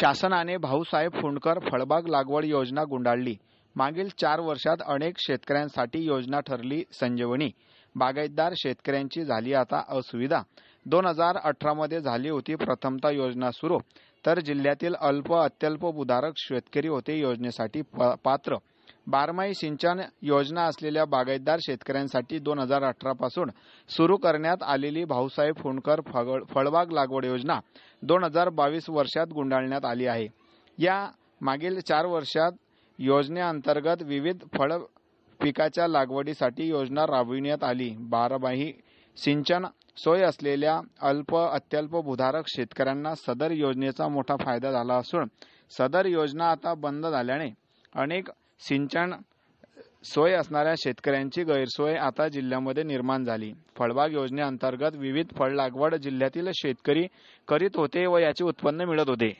शासनाने भाऊसाहेब फुंडकर फळबाग लागवड योजना गुंडाळली मागील चार वर्षात अनेक शेतकऱ्यांसाठी योजना ठरली संजीवनी बागायतदार शेतकऱ्यांची झाली आता असुविधा दोन हजार अठरामध्ये झाली होती प्रथमता योजना सुरू तर जिल्ह्यातील अल्प अत्यल्प बुधारक शेतकरी होते योजनेसाठी पात्र बारमाही सिंचन योजना असलेल्या बागायतदार शेतकऱ्यांसाठी दोन हजार अठरापासून पासून सुरू करण्यात आलेली भाऊसाहेब फोंडकर फळबाग लागवड योजना दोन हजार बावीस वर्षात गुंडाळण्यात आली आहे या मागील चार वर्षात योजनेअंतर्गत विविध फळ पिकाच्या लागवडीसाठी योजना राबविण्यात आली बारमाही सिंचन सोय असलेल्या अल्प अत्यल्प भूधारक शेतकऱ्यांना सदर योजनेचा मोठा फायदा झाला असून सदर योजना आता बंद झाल्याने अनेक सिंचन सोय असणाऱ्या शेतकऱ्यांची गैरसोय आता जिल्ह्यामध्ये निर्माण झाली फळबाग योजनेअंतर्गत विविध फळ लागवड जिल्ह्यातील शेतकरी करीत होते व याचे उत्पन्न मिळत होते